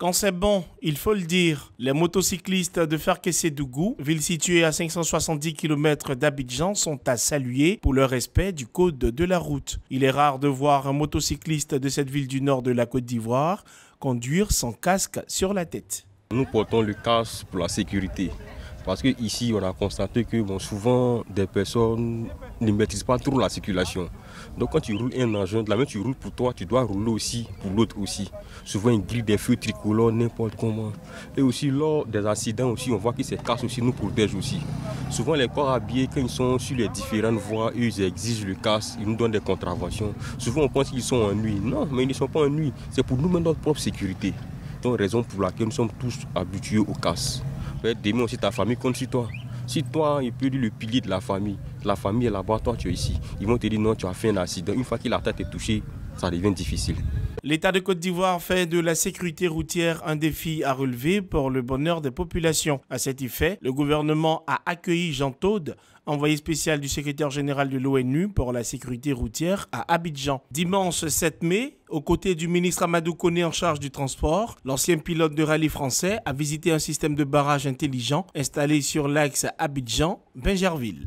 Quand c'est bon, il faut le dire, les motocyclistes de Farkessé-Dougou, ville située à 570 km d'Abidjan, sont à saluer pour le respect du code de la route. Il est rare de voir un motocycliste de cette ville du nord de la Côte d'Ivoire conduire sans casque sur la tête. Nous portons le casque pour la sécurité. Parce qu'ici, on a constaté que souvent des personnes ne maîtrise pas trop la circulation. Donc quand tu roules un engin, de la même tu roules pour toi, tu dois rouler aussi pour l'autre aussi. Souvent ils grillent des feux tricolores n'importe comment. Et aussi lors des accidents aussi, on voit qu'ils se casse aussi, nous protègent aussi. Souvent les corps habillés, quand ils sont sur les différentes voies, ils exigent le casse, ils nous donnent des contraventions. Souvent on pense qu'ils sont ennuis. Non, mais ils ne sont pas ennuis. C'est pour nous-mêmes notre propre sécurité. Donc raison pour laquelle nous sommes tous habitués au casse. Demain aussi ta famille compte sur toi. Si toi, il peut dire le pilier de la famille la famille est là-bas, toi tu es ici. Ils vont te dire non, tu as fait un accident. Une fois que la tête est touchée, ça devient difficile. L'État de Côte d'Ivoire fait de la sécurité routière un défi à relever pour le bonheur des populations. À cet effet, le gouvernement a accueilli Jean Taude, envoyé spécial du secrétaire général de l'ONU pour la sécurité routière à Abidjan. Dimanche 7 mai, aux côtés du ministre Amadou Kone en charge du transport, l'ancien pilote de rallye français a visité un système de barrage intelligent installé sur l'axe abidjan Benjarville.